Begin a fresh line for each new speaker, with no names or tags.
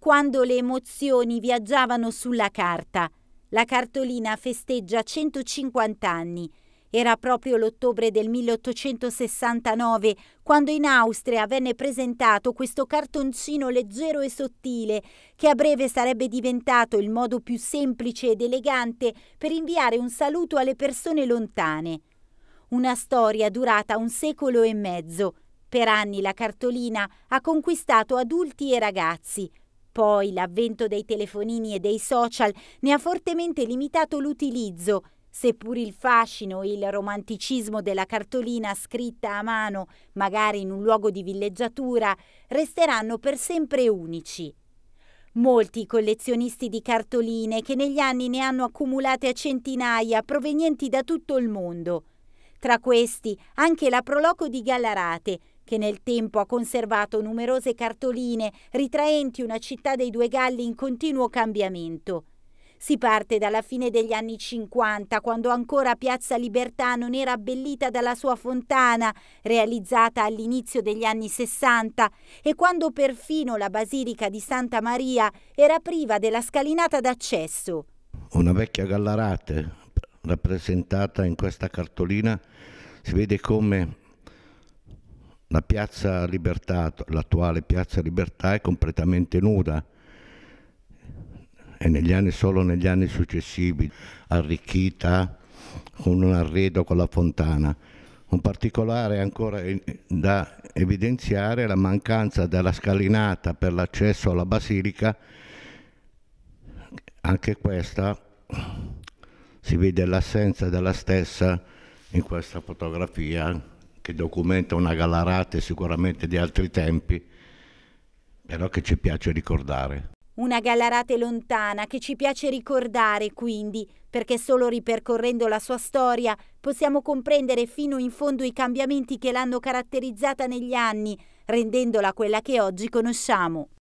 quando le emozioni viaggiavano sulla carta. La cartolina festeggia 150 anni. Era proprio l'ottobre del 1869 quando in Austria venne presentato questo cartoncino leggero e sottile che a breve sarebbe diventato il modo più semplice ed elegante per inviare un saluto alle persone lontane. Una storia durata un secolo e mezzo. Per anni la cartolina ha conquistato adulti e ragazzi, poi l'avvento dei telefonini e dei social ne ha fortemente limitato l'utilizzo, seppur il fascino e il romanticismo della cartolina scritta a mano, magari in un luogo di villeggiatura, resteranno per sempre unici. Molti collezionisti di cartoline che negli anni ne hanno accumulate a centinaia provenienti da tutto il mondo. Tra questi anche la Proloco di Gallarate, che nel tempo ha conservato numerose cartoline ritraenti una città dei due Galli in continuo cambiamento. Si parte dalla fine degli anni 50, quando ancora Piazza Libertà non era abbellita dalla sua fontana, realizzata all'inizio degli anni 60, e quando perfino la Basilica di Santa Maria era priva della scalinata d'accesso.
Una vecchia gallarate rappresentata in questa cartolina si vede come la piazza Libertà, l'attuale piazza Libertà è completamente nuda e negli anni, solo negli anni successivi arricchita con un arredo con la fontana. Un particolare ancora da evidenziare è la mancanza della scalinata per l'accesso alla basilica, anche questa si vede l'assenza della stessa in questa fotografia che documenta una galarate sicuramente di altri tempi, però che ci piace ricordare.
Una Gallarate lontana che ci piace ricordare quindi, perché solo ripercorrendo la sua storia possiamo comprendere fino in fondo i cambiamenti che l'hanno caratterizzata negli anni, rendendola quella che oggi conosciamo.